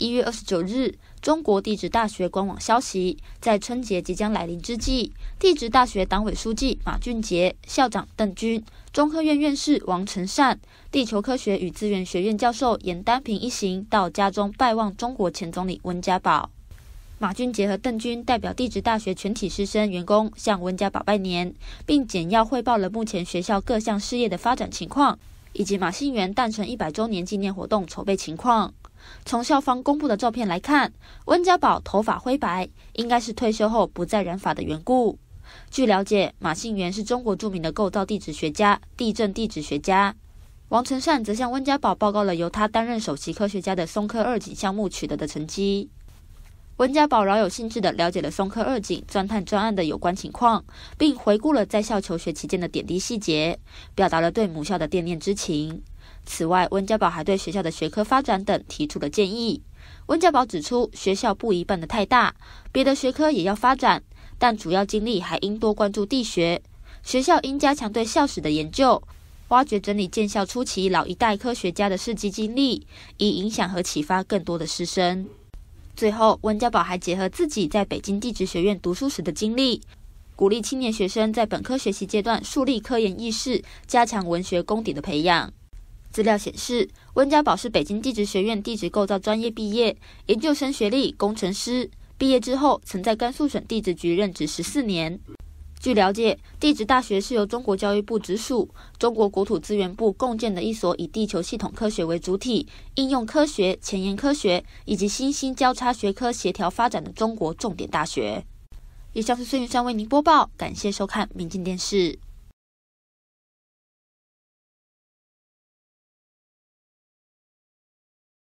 一月二十九日，中国地质大学官网消息，在春节即将来临之际，地质大学党委书记马俊杰、校长邓军、中科院院士王成善、地球科学与资源学院教授严丹平一行到家中拜望中国前总理温家宝。马俊杰和邓军代表地质大学全体师生员工向温家宝拜年，并简要汇报了目前学校各项事业的发展情况以及马新元诞辰一百周年纪念活动筹备情况。从校方公布的照片来看，温家宝头发灰白，应该是退休后不再染发的缘故。据了解，马杏元是中国著名的构造地质学家、地震地质学家。王成善则向温家宝报告了由他担任首席科学家的松科二井项目取得的成绩。温家宝饶有兴致地了解了松科二井钻探专案的有关情况，并回顾了在校求学期间的点滴细节，表达了对母校的惦念之情。此外，温家宝还对学校的学科发展等提出了建议。温家宝指出，学校不宜办得太大，别的学科也要发展，但主要精力还应多关注地学。学校应加强对校史的研究，挖掘整理建校初期老一代科学家的事迹经历，以影响和启发更多的师生。最后，温家宝还结合自己在北京地质学院读书时的经历，鼓励青年学生在本科学习阶段树立科研意识，加强文学功底的培养。资料显示，温家宝是北京地质学院地质构造专业毕业，研究生学历，工程师。毕业之后，曾在甘肃省地质局任职十四年。据了解，地质大学是由中国教育部直属、中国国土资源部共建的一所以地球系统科学为主体、应用科学、前沿科学以及新兴交叉学科协调发展的中国重点大学。以上是孙云山为您播报，感谢收看《民进电视》。